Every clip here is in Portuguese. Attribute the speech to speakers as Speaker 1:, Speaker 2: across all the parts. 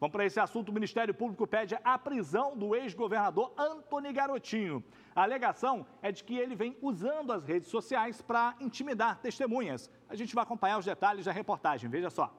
Speaker 1: Vamos para esse assunto. O Ministério Público pede a prisão do ex-governador Antony Garotinho. A alegação é de que ele vem usando as redes sociais para intimidar testemunhas. A gente vai acompanhar os detalhes da reportagem. Veja só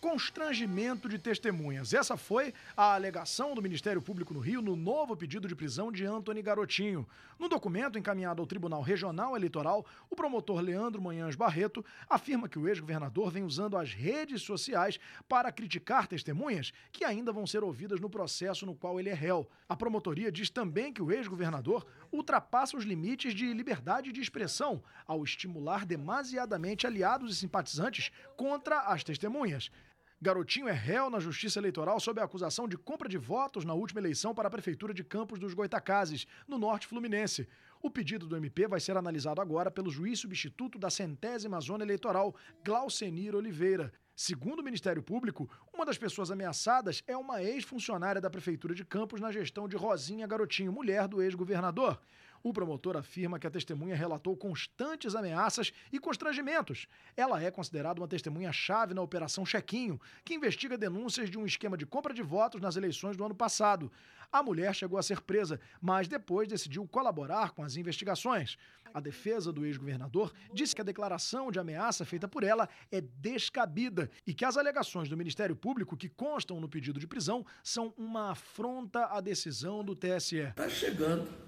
Speaker 2: constrangimento de testemunhas. Essa foi a alegação do Ministério Público no Rio no novo pedido de prisão de Antony Garotinho. No documento encaminhado ao Tribunal Regional Eleitoral, o promotor Leandro Manhães Barreto afirma que o ex-governador vem usando as redes sociais para criticar testemunhas que ainda vão ser ouvidas no processo no qual ele é réu. A promotoria diz também que o ex-governador ultrapassa os limites de liberdade de expressão ao estimular demasiadamente aliados e simpatizantes contra as testemunhas. Garotinho é réu na Justiça Eleitoral sob a acusação de compra de votos na última eleição para a Prefeitura de Campos dos Goitacazes, no Norte Fluminense. O pedido do MP vai ser analisado agora pelo juiz substituto da centésima zona eleitoral, Glaucenir Oliveira. Segundo o Ministério Público, uma das pessoas ameaçadas é uma ex-funcionária da Prefeitura de Campos na gestão de Rosinha Garotinho, mulher do ex-governador. O promotor afirma que a testemunha relatou constantes ameaças e constrangimentos. Ela é considerada uma testemunha-chave na Operação Chequinho, que investiga denúncias de um esquema de compra de votos nas eleições do ano passado. A mulher chegou a ser presa, mas depois decidiu colaborar com as investigações. A defesa do ex-governador disse que a declaração de ameaça feita por ela é descabida e que as alegações do Ministério Público que constam no pedido de prisão são uma afronta à decisão do TSE. Está chegando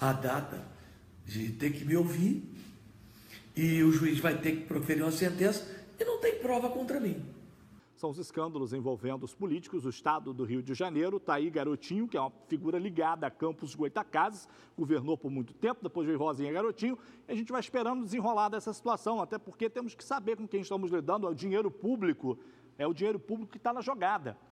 Speaker 1: a data de ter que me ouvir e o juiz vai ter que proferir uma sentença e não tem prova contra mim. São os escândalos envolvendo os políticos do estado do Rio de Janeiro. Taí Garotinho, que é uma figura ligada a Campos Goitacazes, governou por muito tempo, depois veio Rosinha Garotinho. E a gente vai esperando desenrolar dessa situação, até porque temos que saber com quem estamos lidando. É o dinheiro público, é o dinheiro público que está na jogada.